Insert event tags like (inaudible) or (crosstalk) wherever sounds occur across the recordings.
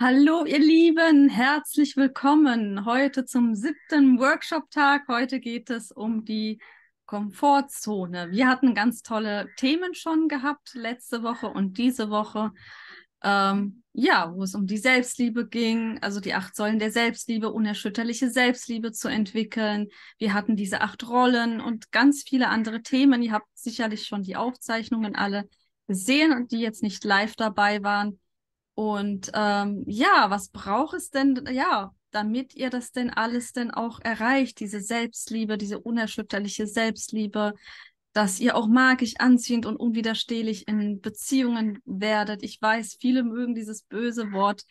Hallo, ihr Lieben, herzlich willkommen heute zum siebten Workshop-Tag. Heute geht es um die Komfortzone. Wir hatten ganz tolle Themen schon gehabt letzte Woche und diese Woche. Ähm, ja, wo es um die Selbstliebe ging, also die acht Säulen der Selbstliebe, unerschütterliche Selbstliebe zu entwickeln. Wir hatten diese acht Rollen und ganz viele andere Themen. Ihr habt sicherlich schon die Aufzeichnungen alle gesehen und die jetzt nicht live dabei waren. Und ähm, ja, was braucht es denn, ja, damit ihr das denn alles denn auch erreicht, diese Selbstliebe, diese unerschütterliche Selbstliebe, dass ihr auch magisch anziehend und unwiderstehlich in Beziehungen werdet. Ich weiß, viele mögen dieses böse Wort,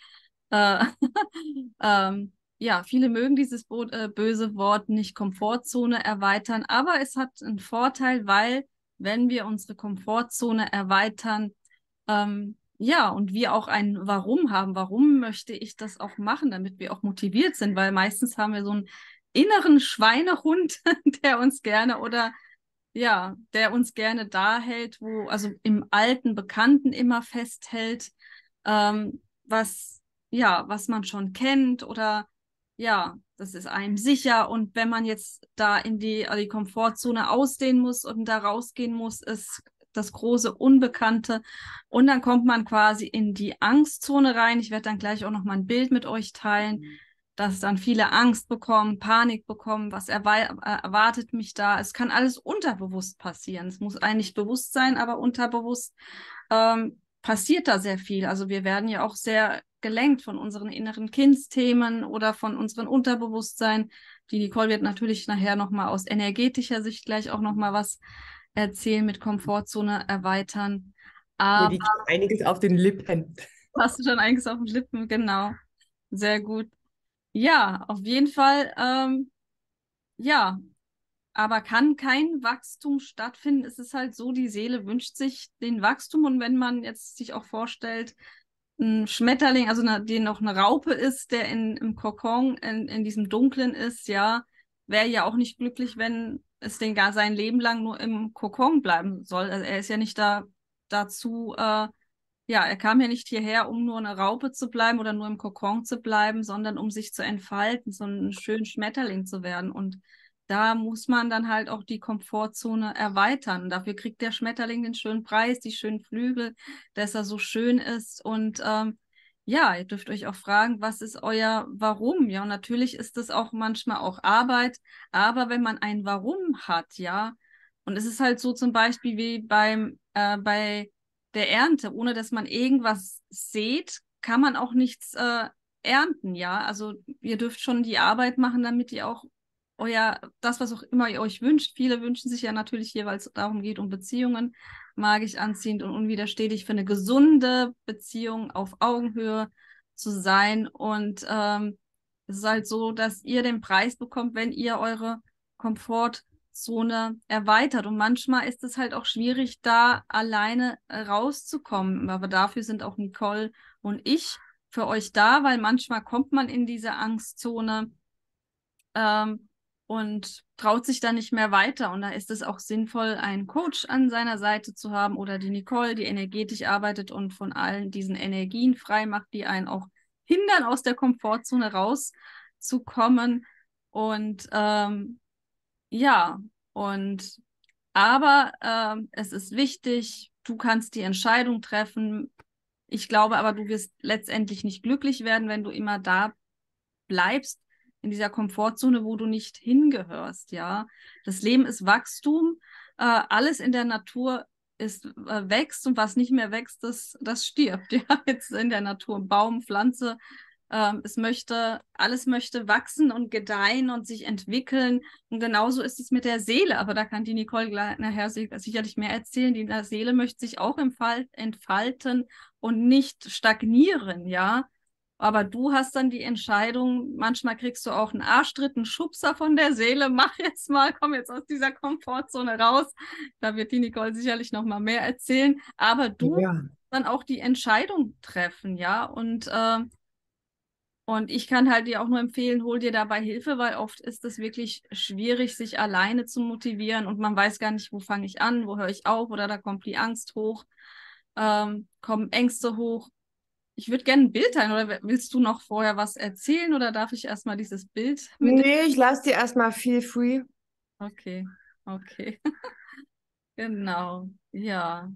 äh, (laughs) ähm, ja, viele mögen dieses Bo äh, böse Wort nicht Komfortzone erweitern, aber es hat einen Vorteil, weil wenn wir unsere Komfortzone erweitern, ähm, ja, und wir auch ein Warum haben. Warum möchte ich das auch machen, damit wir auch motiviert sind? Weil meistens haben wir so einen inneren Schweinehund, (laughs) der uns gerne oder ja, der uns gerne da hält, wo, also im alten Bekannten immer festhält, ähm, was, ja, was man schon kennt oder ja, das ist einem sicher. Und wenn man jetzt da in die, also die Komfortzone ausdehnen muss und da rausgehen muss, ist das große Unbekannte. Und dann kommt man quasi in die Angstzone rein. Ich werde dann gleich auch noch mal ein Bild mit euch teilen, mhm. dass dann viele Angst bekommen, Panik bekommen, was äh, erwartet mich da. Es kann alles unterbewusst passieren. Es muss eigentlich bewusst sein, aber unterbewusst ähm, passiert da sehr viel. Also wir werden ja auch sehr gelenkt von unseren inneren Kindsthemen oder von unserem Unterbewusstsein. Die Nicole wird natürlich nachher nochmal aus energetischer Sicht gleich auch nochmal was erzählen, mit Komfortzone erweitern. Aber ja, einiges auf den Lippen. Hast du schon einiges auf den Lippen, genau. Sehr gut. Ja, auf jeden Fall, ähm, ja. Aber kann kein Wachstum stattfinden? Es ist halt so, die Seele wünscht sich den Wachstum. Und wenn man jetzt sich auch vorstellt, ein Schmetterling, also eine, den noch eine Raupe ist, der in, im Kokon, in, in diesem Dunklen ist, ja, wäre ja auch nicht glücklich, wenn es den gar sein Leben lang nur im Kokon bleiben soll. Also er ist ja nicht da dazu, äh, ja, er kam ja nicht hierher, um nur eine Raupe zu bleiben oder nur im Kokon zu bleiben, sondern um sich zu entfalten, so ein schönen Schmetterling zu werden. Und da muss man dann halt auch die Komfortzone erweitern. Dafür kriegt der Schmetterling den schönen Preis, die schönen Flügel, dass er so schön ist. Und ähm, ja, ihr dürft euch auch fragen, was ist euer Warum? Ja, und natürlich ist das auch manchmal auch Arbeit, aber wenn man ein Warum hat, ja, und es ist halt so zum Beispiel wie beim, äh, bei der Ernte, ohne dass man irgendwas sät, kann man auch nichts äh, ernten, ja. Also ihr dürft schon die Arbeit machen, damit ihr auch euer, oh das, was auch immer ihr euch wünscht. Viele wünschen sich ja natürlich jeweils darum geht, um Beziehungen, magisch anziehend und unwiderstehlich für eine gesunde Beziehung auf Augenhöhe zu sein. Und ähm, es ist halt so, dass ihr den Preis bekommt, wenn ihr eure Komfortzone erweitert. Und manchmal ist es halt auch schwierig, da alleine rauszukommen. Aber dafür sind auch Nicole und ich für euch da, weil manchmal kommt man in diese Angstzone. Ähm, und traut sich da nicht mehr weiter. Und da ist es auch sinnvoll, einen Coach an seiner Seite zu haben oder die Nicole, die energetisch arbeitet und von allen diesen Energien frei macht, die einen auch hindern, aus der Komfortzone rauszukommen. Und ähm, ja, und aber äh, es ist wichtig, du kannst die Entscheidung treffen. Ich glaube aber, du wirst letztendlich nicht glücklich werden, wenn du immer da bleibst in dieser Komfortzone, wo du nicht hingehörst, ja. Das Leben ist Wachstum, äh, alles in der Natur ist, äh, wächst und was nicht mehr wächst, das, das stirbt, (laughs) ja, jetzt in der Natur, Baum, Pflanze, ähm, es möchte, alles möchte wachsen und gedeihen und sich entwickeln. Und genauso ist es mit der Seele. Aber da kann die Nicole nachher sicherlich mehr erzählen. Die Seele möchte sich auch entfalten und nicht stagnieren, ja. Aber du hast dann die Entscheidung, manchmal kriegst du auch einen Arschtritt, einen Schubser von der Seele, (laughs) mach jetzt mal, komm jetzt aus dieser Komfortzone raus. Da wird die Nicole sicherlich noch mal mehr erzählen. Aber du ja. dann auch die Entscheidung treffen, ja. Und, äh, und ich kann halt dir auch nur empfehlen, hol dir dabei Hilfe, weil oft ist es wirklich schwierig, sich alleine zu motivieren und man weiß gar nicht, wo fange ich an, wo höre ich auf oder da kommt die Angst hoch, ähm, kommen Ängste hoch ich würde gerne ein Bild teilen oder willst du noch vorher was erzählen oder darf ich erstmal dieses Bild? Mit nee, ich lasse dir erstmal viel free. Okay, okay. (laughs) genau, ja.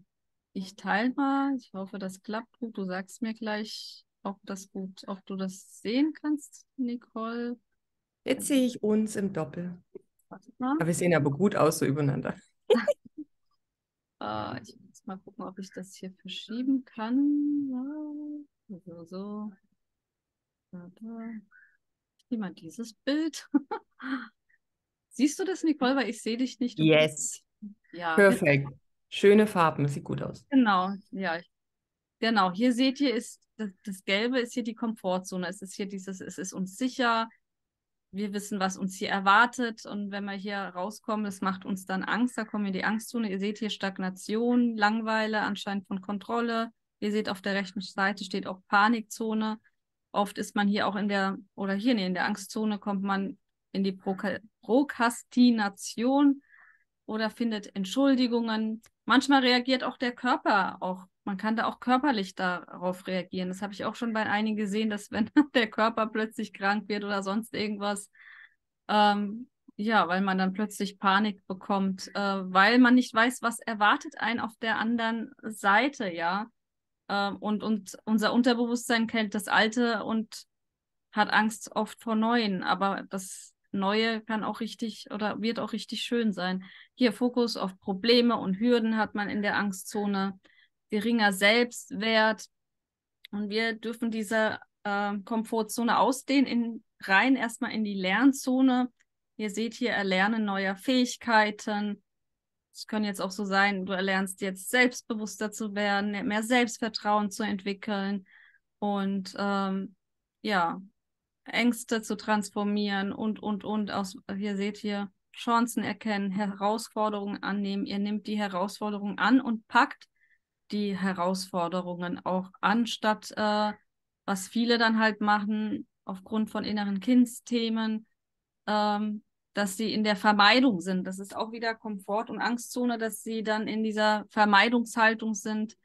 Ich teile mal. Ich hoffe, das klappt gut. Du sagst mir gleich, ob das gut, ob du das sehen kannst, Nicole. Jetzt sehe ich uns im Doppel. Warte mal. Aber wir sehen aber gut aus so übereinander. uh, (laughs) ich mal gucken, ob ich das hier verschieben kann. Also so. Ich nehme mal dieses Bild. (laughs) Siehst du das, Nicole? Weil ich sehe dich nicht. Yes. Ja. Perfekt. Schöne Farben, sieht gut aus. Genau, ja. Genau, hier seht ihr, ist das, das Gelbe ist hier die Komfortzone. Es ist hier dieses, es ist uns sicher, wir wissen, was uns hier erwartet. Und wenn wir hier rauskommen, das macht uns dann Angst. Da kommen wir in die Angstzone. Ihr seht hier Stagnation, Langweile, anscheinend von Kontrolle. Ihr seht auf der rechten Seite steht auch Panikzone. Oft ist man hier auch in der, oder hier, nee, in der Angstzone kommt man in die Proka Prokrastination oder findet Entschuldigungen. Manchmal reagiert auch der Körper auch man kann da auch körperlich darauf reagieren. Das habe ich auch schon bei einigen gesehen, dass wenn (laughs) der Körper plötzlich krank wird oder sonst irgendwas, ähm, ja, weil man dann plötzlich Panik bekommt, äh, weil man nicht weiß, was erwartet einen auf der anderen Seite, ja. Äh, und, und unser Unterbewusstsein kennt das Alte und hat Angst oft vor Neuen, aber das Neue kann auch richtig oder wird auch richtig schön sein. Hier Fokus auf Probleme und Hürden hat man in der Angstzone geringer Selbstwert. Und wir dürfen diese äh, Komfortzone ausdehnen, in, rein erstmal in die Lernzone. Ihr seht hier Erlernen neuer Fähigkeiten. Es können jetzt auch so sein, du erlernst jetzt selbstbewusster zu werden, mehr Selbstvertrauen zu entwickeln und ähm, ja, Ängste zu transformieren und, und, und. Aus, hier seht hier Chancen erkennen, Herausforderungen annehmen. Ihr nehmt die Herausforderungen an und packt die Herausforderungen auch anstatt, äh, was viele dann halt machen, aufgrund von inneren Kindsthemen, ähm, dass sie in der Vermeidung sind. Das ist auch wieder Komfort- und Angstzone, dass sie dann in dieser Vermeidungshaltung sind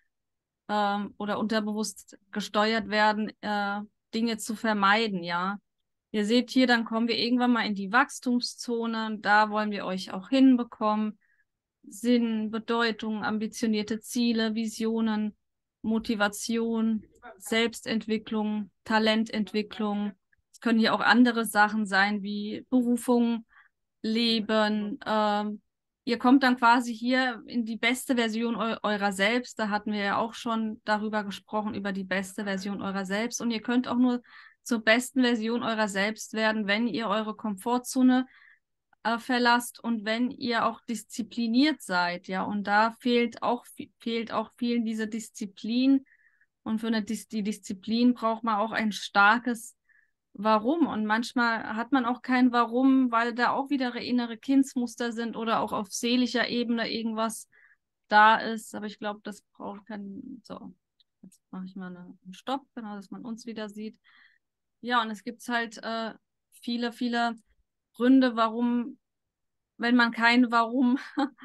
ähm, oder unterbewusst gesteuert werden, äh, Dinge zu vermeiden, ja. Ihr seht hier, dann kommen wir irgendwann mal in die Wachstumszone. Da wollen wir euch auch hinbekommen. Sinn, Bedeutung, ambitionierte Ziele, Visionen, Motivation, Selbstentwicklung, Talententwicklung. Es können hier auch andere Sachen sein wie Berufung, Leben. Ähm, ihr kommt dann quasi hier in die beste Version eu eurer selbst. Da hatten wir ja auch schon darüber gesprochen, über die beste Version eurer selbst. Und ihr könnt auch nur zur besten Version eurer selbst werden, wenn ihr eure Komfortzone äh, verlasst und wenn ihr auch diszipliniert seid, ja, und da fehlt auch, fehlt auch vielen diese Disziplin und für eine Dis die Disziplin braucht man auch ein starkes Warum und manchmal hat man auch kein Warum, weil da auch wieder innere Kindsmuster sind oder auch auf seelischer Ebene irgendwas da ist, aber ich glaube, das braucht kein, so, jetzt mache ich mal einen Stopp, genau, dass man uns wieder sieht. Ja, und es gibt halt äh, viele, viele Gründe, warum, wenn man kein Warum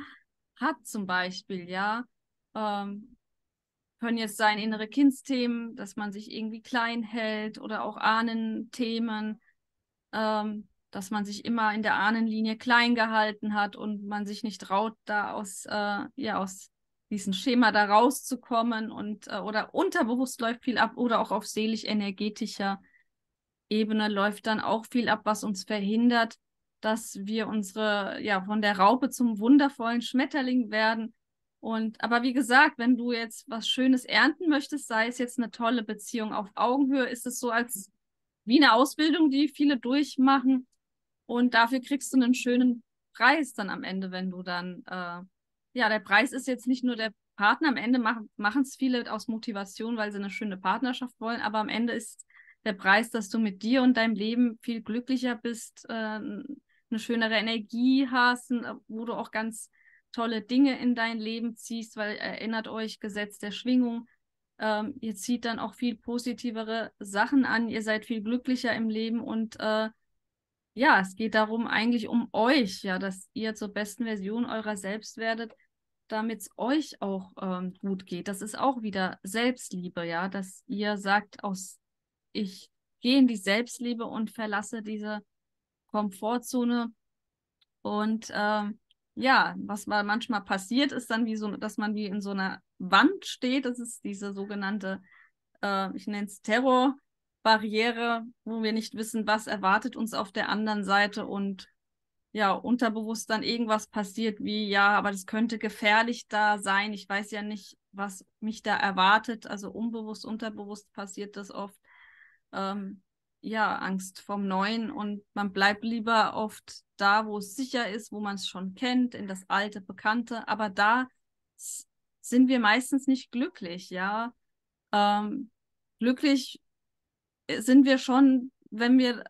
(laughs) hat zum Beispiel, ja, ähm, können jetzt sein innere Kindsthemen, dass man sich irgendwie klein hält oder auch Ahnenthemen, ähm, dass man sich immer in der Ahnenlinie klein gehalten hat und man sich nicht traut, da aus, äh, ja, aus diesem Schema da rauszukommen und äh, oder unterbewusst läuft viel ab oder auch auf seelisch-energetischer Ebene läuft dann auch viel ab, was uns verhindert, dass wir unsere, ja, von der Raupe zum wundervollen Schmetterling werden. Und, aber wie gesagt, wenn du jetzt was Schönes ernten möchtest, sei es jetzt eine tolle Beziehung auf Augenhöhe, ist es so als wie eine Ausbildung, die viele durchmachen. Und dafür kriegst du einen schönen Preis dann am Ende, wenn du dann, äh, ja, der Preis ist jetzt nicht nur der Partner, am Ende machen es viele aus Motivation, weil sie eine schöne Partnerschaft wollen, aber am Ende ist der Preis, dass du mit dir und deinem Leben viel glücklicher bist, äh, eine schönere Energie hast, wo du auch ganz tolle Dinge in dein Leben ziehst, weil erinnert euch Gesetz der Schwingung. Ähm, ihr zieht dann auch viel positivere Sachen an, ihr seid viel glücklicher im Leben und äh, ja, es geht darum eigentlich um euch, ja, dass ihr zur besten Version eurer selbst werdet, damit es euch auch ähm, gut geht. Das ist auch wieder Selbstliebe, ja, dass ihr sagt, aus ich gehe in die Selbstliebe und verlasse diese Komfortzone. Und äh, ja, was mal manchmal passiert, ist dann wie so, dass man wie in so einer Wand steht. Das ist diese sogenannte, äh, ich nenne es Terrorbarriere, wo wir nicht wissen, was erwartet uns auf der anderen Seite und ja, unterbewusst dann irgendwas passiert, wie ja, aber das könnte gefährlich da sein. Ich weiß ja nicht, was mich da erwartet. Also unbewusst, unterbewusst passiert das oft ähm, ja, Angst vom Neuen und man bleibt lieber oft da, wo es sicher ist, wo man es schon kennt, in das alte, bekannte, aber da sind wir meistens nicht glücklich, ja. Ähm, glücklich äh, sind wir schon, wenn wir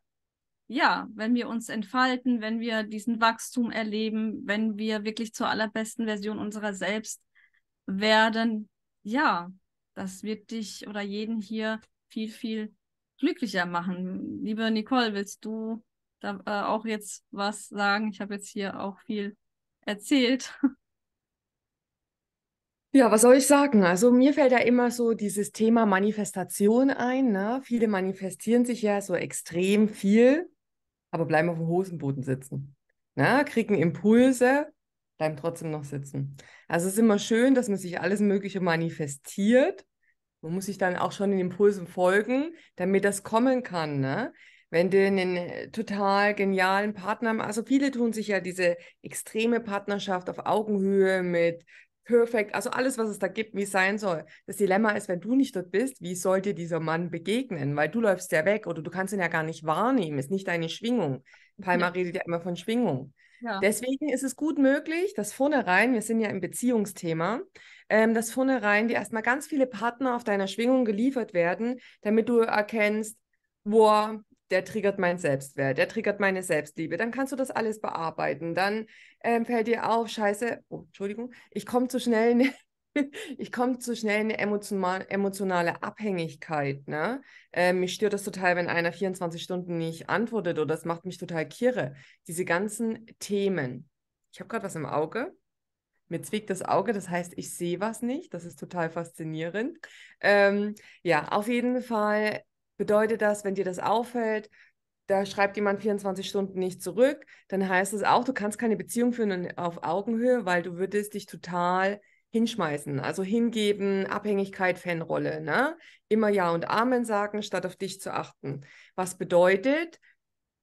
ja, wenn wir uns entfalten, wenn wir diesen Wachstum erleben, wenn wir wirklich zur allerbesten Version unserer selbst werden, ja, das wird dich oder jeden hier viel, viel glücklicher machen. Liebe Nicole, willst du da äh, auch jetzt was sagen? Ich habe jetzt hier auch viel erzählt. (laughs) Ja, was soll ich sagen? Also mir fällt ja immer so dieses Thema Manifestation ein. Ne? Viele manifestieren sich ja so extrem viel, aber bleiben auf dem Hosenboden sitzen. Ne? Kriegen Impulse, bleiben trotzdem noch sitzen. Also es ist immer schön, dass man sich alles Mögliche manifestiert, man muss sich dann auch schon den Impulsen folgen, damit das kommen kann. Ne? Wenn du einen äh, total genialen Partner, hast, also viele tun sich ja diese extreme Partnerschaft auf Augenhöhe mit Perfect, also alles, was es da gibt, wie es sein soll. Das Dilemma ist, wenn du nicht dort bist, wie soll dir dieser Mann begegnen? Weil du läufst ja weg oder du kannst ihn ja gar nicht wahrnehmen, ist nicht deine Schwingung. Palmer ja. redet ja immer von Schwingung. Ja. Deswegen ist es gut möglich, dass vornherein, wir sind ja im Beziehungsthema, ähm, dass vornherein dir erstmal ganz viele Partner auf deiner Schwingung geliefert werden, damit du erkennst, wo der triggert meinen Selbstwert, der triggert meine Selbstliebe. Dann kannst du das alles bearbeiten. Dann ähm, fällt dir auf, scheiße, oh, Entschuldigung, ich komme zu schnell (laughs) ne, (laughs) ich komme zu schnell in eine emotionale Abhängigkeit. Ne? Äh, mich stört das total, wenn einer 24 Stunden nicht antwortet oder das macht mich total kirre. Diese ganzen Themen. Ich habe gerade was im Auge. Mir zwickt das Auge, das heißt, ich sehe was nicht. Das ist total faszinierend. Ähm, ja, auf jeden Fall bedeutet das, wenn dir das auffällt, da schreibt jemand 24 Stunden nicht zurück, dann heißt es auch, du kannst keine Beziehung führen auf Augenhöhe, weil du würdest dich total hinschmeißen, also hingeben, Abhängigkeit, Fanrolle, ne? Immer Ja und Amen sagen, statt auf dich zu achten. Was bedeutet,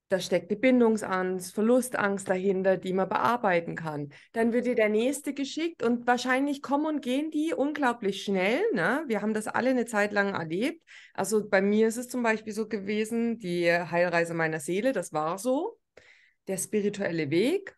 da steckt die Bindungsangst, Verlustangst dahinter, die man bearbeiten kann. Dann wird dir der nächste geschickt und wahrscheinlich kommen und gehen die unglaublich schnell. Ne? Wir haben das alle eine Zeit lang erlebt. Also bei mir ist es zum Beispiel so gewesen, die Heilreise meiner Seele, das war so. Der spirituelle Weg,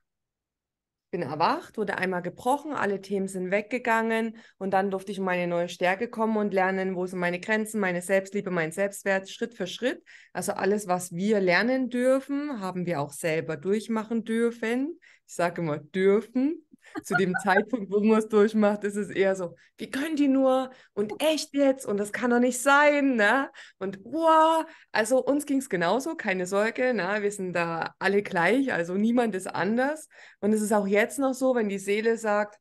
bin erwacht, wurde einmal gebrochen, alle Themen sind weggegangen und dann durfte ich in meine neue Stärke kommen und lernen, wo sind meine Grenzen, meine Selbstliebe, mein Selbstwert, Schritt für Schritt. Also alles, was wir lernen dürfen, haben wir auch selber durchmachen dürfen. Ich sage immer dürfen, zu dem Zeitpunkt, wo man es durchmacht, ist es eher so, wie können die nur und echt jetzt und das kann doch nicht sein, ne? Und wow, also uns ging es genauso, keine Sorge, ne? Wir sind da alle gleich, also niemand ist anders. Und es ist auch jetzt noch so, wenn die Seele sagt,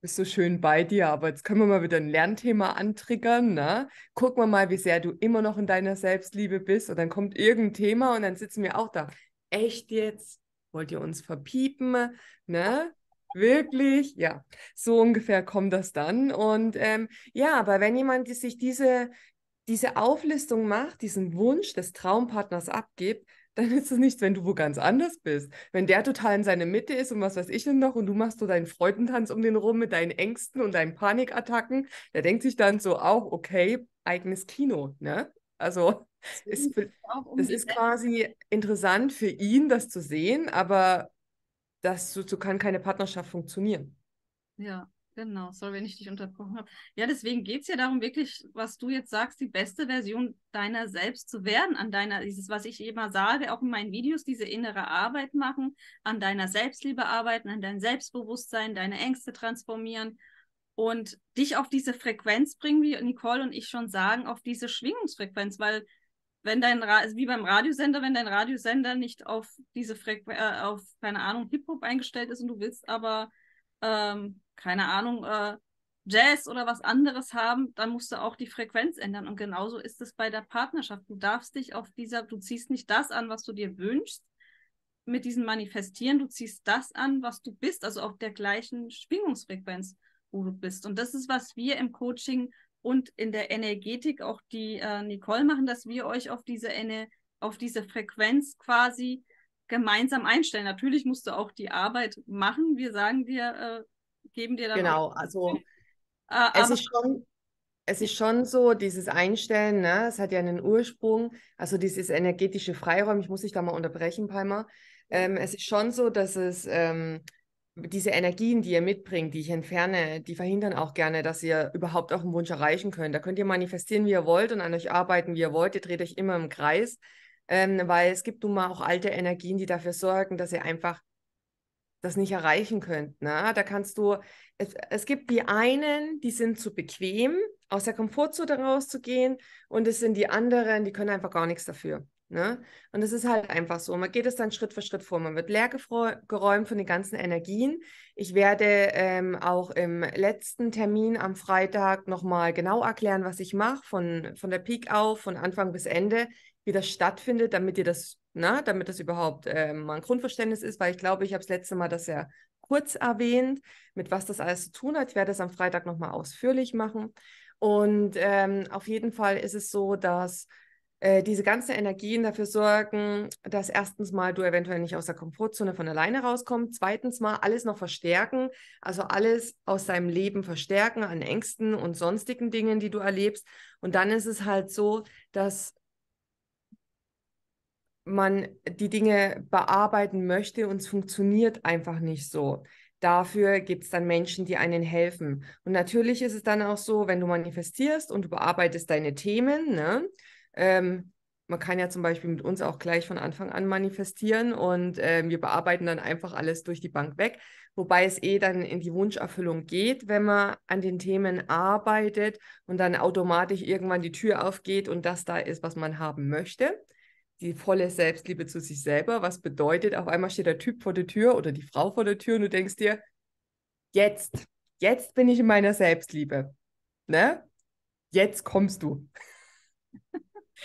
bist du schön bei dir, aber jetzt können wir mal wieder ein Lernthema antriggern, ne? Gucken wir mal, wie sehr du immer noch in deiner Selbstliebe bist und dann kommt irgendein Thema und dann sitzen wir auch da. Echt jetzt? Wollt ihr uns verpiepen, ne? Wirklich, ja. So ungefähr kommt das dann. Und ähm, ja, aber wenn jemand sich diese, diese Auflistung macht, diesen Wunsch des Traumpartners abgibt, dann ist es nichts, wenn du wo ganz anders bist. Wenn der total in seiner Mitte ist und was weiß ich denn noch und du machst so deinen Freudentanz um den rum mit deinen Ängsten und deinen Panikattacken, der denkt sich dann so auch, okay, eigenes Kino, ne? Also es ist, ist quasi interessant für ihn, das zu sehen, aber das, so, so kann keine Partnerschaft funktionieren. Ja, genau. Sorry, wenn ich dich unterbrochen habe. Ja, deswegen geht es ja darum, wirklich, was du jetzt sagst, die beste Version deiner selbst zu werden, an deiner, dieses, was ich immer sage, auch in meinen Videos, diese innere Arbeit machen, an deiner Selbstliebe arbeiten, an deinem Selbstbewusstsein, deine Ängste transformieren und dich auf diese Frequenz bringen, wie Nicole und ich schon sagen, auf diese Schwingungsfrequenz, weil wenn dein Ra also wie beim Radiosender, wenn dein Radiosender nicht auf diese Frequenz, äh, auf, keine Ahnung, Hip-Hop eingestellt ist und du willst aber, ähm, keine Ahnung, äh, Jazz oder was anderes haben, dann musst du auch die Frequenz ändern. Und genauso ist es bei der Partnerschaft. Du darfst dich auf dieser, du ziehst nicht das an, was du dir wünschst, mit diesem Manifestieren, du ziehst das an, was du bist, also auf der gleichen Schwingungsfrequenz, wo du bist. Und das ist, was wir im Coaching und in der Energetik auch die äh, Nicole machen, dass wir euch auf diese, Ener auf diese Frequenz quasi gemeinsam einstellen. Natürlich musst du auch die Arbeit machen. Wir sagen dir, äh, geben dir dann. Genau, also äh, es ist schon. Es ist schon so, dieses Einstellen, ne, es hat ja einen Ursprung, also dieses energetische Freiräum, ich muss dich da mal unterbrechen, Palmer. Ähm, es ist schon so, dass es ähm, diese Energien, die ihr mitbringt, die ich entferne, die verhindern auch gerne, dass ihr überhaupt auch einen Wunsch erreichen könnt. Da könnt ihr manifestieren, wie ihr wollt und an euch arbeiten, wie ihr wollt. Ihr dreht euch immer im Kreis, ähm, weil es gibt nun mal auch alte Energien, die dafür sorgen, dass ihr einfach das nicht erreichen könnt. Ne? Da kannst du, es, es gibt die einen, die sind zu bequem, aus der Komfortzone rauszugehen und es sind die anderen, die können einfach gar nichts dafür. Ne? Und es ist halt einfach so. Man geht es dann Schritt für Schritt vor. Man wird leer geräumt von den ganzen Energien. Ich werde ähm, auch im letzten Termin am Freitag nochmal genau erklären, was ich mache, von, von der Peak auf, von Anfang bis Ende, wie das stattfindet, damit ihr das, na, ne, damit das überhaupt äh, mal ein Grundverständnis ist, weil ich glaube, ich habe das letzte Mal das ja kurz erwähnt, mit was das alles zu tun hat. Ich werde es am Freitag nochmal ausführlich machen. Und ähm, auf jeden Fall ist es so, dass äh, diese ganzen Energien dafür sorgen, dass erstens mal du eventuell nicht aus der Komfortzone von alleine rauskommst, zweitens mal alles noch verstärken, also alles aus deinem Leben verstärken an Ängsten und sonstigen Dingen, die du erlebst. Und dann ist es halt so, dass man die Dinge bearbeiten möchte und es funktioniert einfach nicht so. Dafür gibt es dann Menschen, die einen helfen. Und natürlich ist es dann auch so, wenn du manifestierst und du bearbeitest deine Themen, ne, ähm, man kann ja zum Beispiel mit uns auch gleich von Anfang an manifestieren und äh, wir bearbeiten dann einfach alles durch die Bank weg, wobei es eh dann in die Wunscherfüllung geht, wenn man an den Themen arbeitet und dann automatisch irgendwann die Tür aufgeht und das da ist, was man haben möchte. Die volle Selbstliebe zu sich selber, was bedeutet, auf einmal steht der Typ vor der Tür oder die Frau vor der Tür und du denkst dir, jetzt, jetzt bin ich in meiner Selbstliebe. Ne? Jetzt kommst du.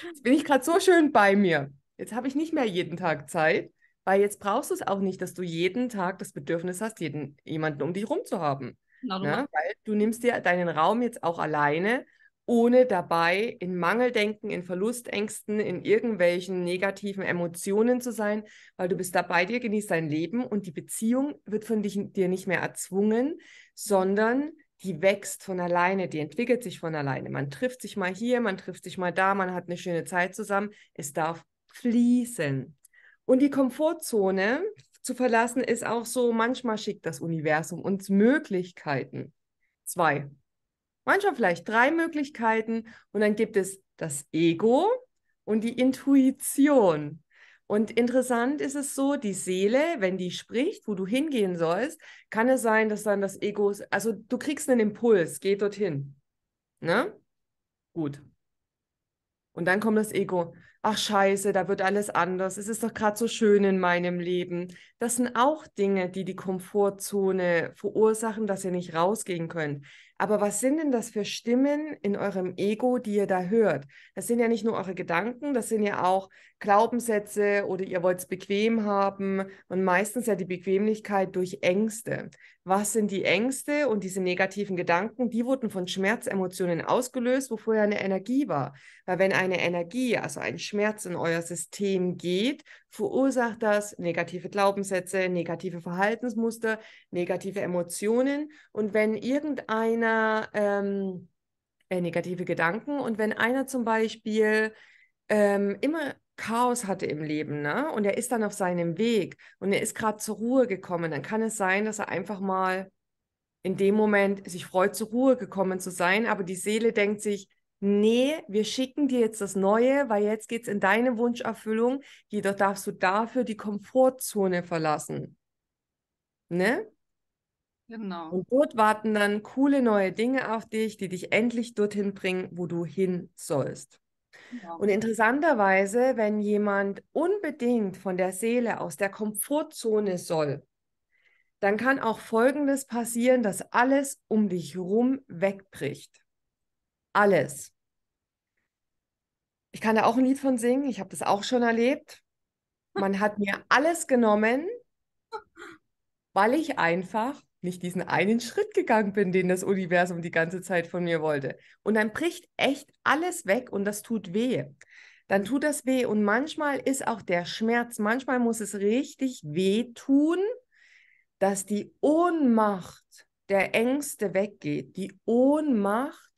Jetzt bin ich gerade so schön bei mir. Jetzt habe ich nicht mehr jeden Tag Zeit, weil jetzt brauchst du es auch nicht, dass du jeden Tag das Bedürfnis hast, jeden, jemanden um dich rum zu haben. Na, genau, du ne? Weil du nimmst dir deinen Raum jetzt auch alleine, ohne dabei in Mangeldenken, in Verlustängsten, in irgendwelchen negativen Emotionen zu sein, weil du bist dabei, dir, genießt dein Leben und die Beziehung wird von dich, dir nicht mehr erzwungen, sondern die wächst von alleine, die entwickelt sich von alleine. Man trifft sich mal hier, man trifft sich mal da, man hat eine schöne Zeit zusammen. Es darf fließen. Und die Komfortzone zu verlassen ist auch so, manchmal schickt das Universum uns Möglichkeiten. Zwei. Manchmal vielleicht drei Möglichkeiten und dann gibt es das Ego und die Intuition. Und interessant ist es so, die Seele, wenn die spricht, wo du hingehen sollst, kann es sein, dass dann das Ego, also du kriegst einen Impuls, geh dorthin. Ne? Gut. Und dann kommt das Ego. Ach scheiße, da wird alles anders. Es ist doch gerade so schön in meinem Leben. Das sind auch Dinge, die die Komfortzone verursachen, dass ihr nicht rausgehen könnt. Aber was sind denn das für Stimmen in eurem Ego, die ihr da hört? Das sind ja nicht nur eure Gedanken, das sind ja auch Glaubenssätze oder ihr wollt es bequem haben und meistens ja die Bequemlichkeit durch Ängste. Was sind die Ängste und diese negativen Gedanken? Die wurden von Schmerzemotionen ausgelöst, wo vorher eine Energie war. Weil wenn eine Energie, also ein Schmerz in euer System geht, verursacht das negative Glaubenssätze, negative Verhaltensmuster, negative Emotionen. Und wenn irgendeiner ähm, äh, negative Gedanken und wenn einer zum Beispiel ähm, immer Chaos hatte im Leben, ne? Und er ist dann auf seinem Weg und er ist gerade zur Ruhe gekommen, dann kann es sein, dass er einfach mal in dem Moment sich freut, zur Ruhe gekommen zu sein, aber die Seele denkt sich, nee, wir schicken dir jetzt das Neue, weil jetzt geht es in deine Wunscherfüllung, jedoch darfst du dafür die Komfortzone verlassen. Ne? Genau. Und dort warten dann coole neue Dinge auf dich, die dich endlich dorthin bringen, wo du hin sollst. Genau. Und interessanterweise, wenn jemand unbedingt von der Seele aus der Komfortzone soll, dann kann auch Folgendes passieren, dass alles um dich herum wegbricht alles. Ich kann da auch ein Lied von singen, ich habe das auch schon erlebt. Man hat mir alles genommen, weil ich einfach nicht diesen einen Schritt gegangen bin, den das Universum die ganze Zeit von mir wollte. Und dann bricht echt alles weg und das tut weh. Dann tut das weh und manchmal ist auch der Schmerz, manchmal muss es richtig weh tun, dass die Ohnmacht der Ängste weggeht, die Ohnmacht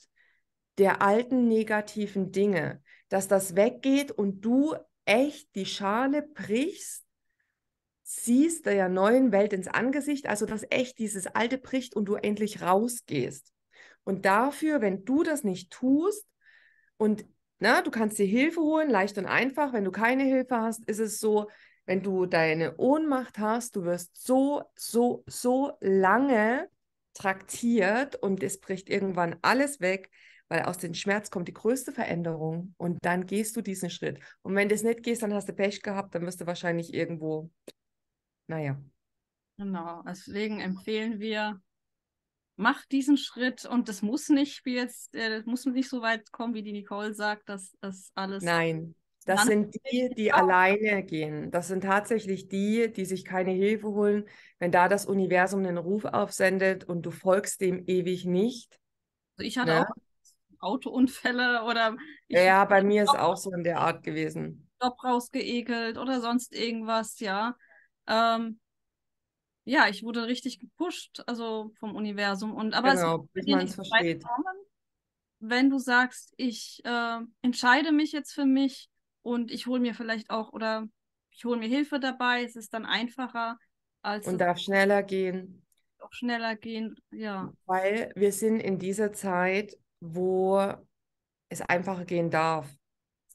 der alten negativen Dinge, dass das weggeht und du echt die Schale brichst, siehst der neuen Welt ins Angesicht, also dass echt dieses alte bricht und du endlich rausgehst. Und dafür, wenn du das nicht tust und na, du kannst dir Hilfe holen, leicht und einfach. Wenn du keine Hilfe hast, ist es so, wenn du deine Ohnmacht hast, du wirst so, so, so lange traktiert und es bricht irgendwann alles weg, weil aus dem Schmerz kommt die größte Veränderung und dann gehst du diesen Schritt. Und wenn du es nicht gehst, dann hast du Pech gehabt, dann wirst du wahrscheinlich irgendwo, naja. Genau, deswegen empfehlen wir, mach diesen Schritt und das muss nicht, wie jetzt, äh, das muss nicht so weit kommen, wie die Nicole sagt, dass das alles. Nein, das sind die, die alleine gehen. Das sind tatsächlich die, die sich keine Hilfe holen. Wenn da das Universum einen Ruf aufsendet und du folgst dem ewig nicht. Also ich hatte ja. Ne? auch Autounfälle oder. Ja, bei mir ist auch so in der Art gewesen. Stopp rausgeekelt oder sonst irgendwas, ja. Ähm, ja, ich wurde richtig gepusht, also vom Universum. Und aber genau, es bis man es versteht. wenn du sagst, ich äh, entscheide mich jetzt für mich und ich hole mir vielleicht auch oder ich hole mir Hilfe dabei, es ist dann einfacher als. Und darf schneller gehen. Auch schneller gehen, ja. Weil wir sind in dieser Zeit wo es einfacher gehen darf.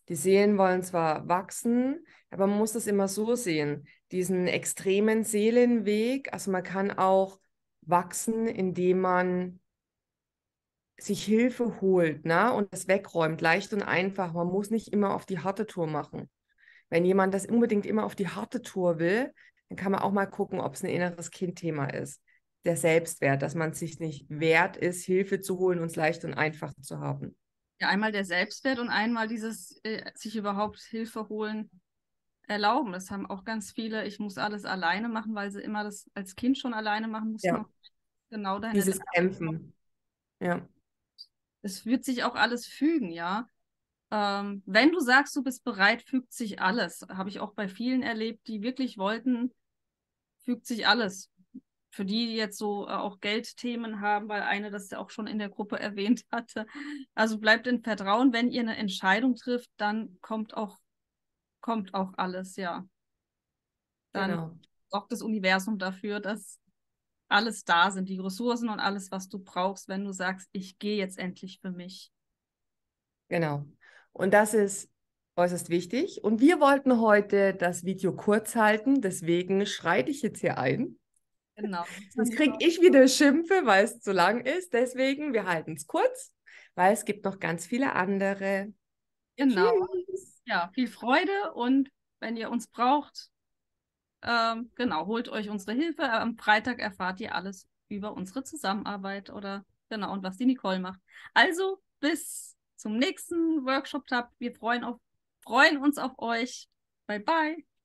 Die Seelen wollen zwar wachsen, aber man muss das immer so sehen, diesen extremen Seelenweg, also man kann auch wachsen, indem man sich Hilfe holt ne? und das wegräumt, leicht und einfach. Man muss nicht immer auf die harte Tour machen. Wenn jemand das unbedingt immer auf die harte Tour will, dann kann man auch mal gucken, ob es ein inneres Kind-Thema ist der Selbstwert, dass man sich nicht wert ist, Hilfe zu holen und es leicht und einfach zu haben. Ja, einmal der Selbstwert und einmal dieses äh, sich überhaupt Hilfe holen erlauben. Das haben auch ganz viele, ich muss alles alleine machen, weil sie immer das als Kind schon alleine machen mussten. Ja. Genau dahin. Dieses Kämpfen. Ja. Es wird sich auch alles fügen, ja. Ähm, wenn du sagst, du bist bereit, fügt sich alles. Habe ich auch bei vielen erlebt, die wirklich wollten, fügt sich alles für die, die jetzt so äh, auch Geldthemen haben, weil eine das ja auch schon in der Gruppe (laughs) erwähnt hatte. Also bleibt in Vertrauen, wenn ihr eine Entscheidung trifft, dann kommt auch, kommt auch alles, ja. Dann genau. sorgt das Universum dafür, dass alles da sind, die Ressourcen und alles, was du brauchst, wenn du sagst, ich gehe jetzt endlich für mich. Genau. Und das ist äußerst wichtig. Und wir wollten heute das Video kurz halten, deswegen schreite ich jetzt hier ein. Genau. Sonst kriege genau. ich wieder Schimpfe, weil es zu lang ist. Deswegen, wir halten es kurz, weil es gibt noch ganz viele andere. Genau. Tschüss. Ja, viel Freude und wenn ihr uns braucht, ähm, genau, holt euch unsere Hilfe. Am Freitag erfahrt ihr alles über unsere Zusammenarbeit oder genau und was die Nicole macht. Also bis zum nächsten Workshop-Tab. Wir freuen, auf, freuen uns auf euch. Bye bye.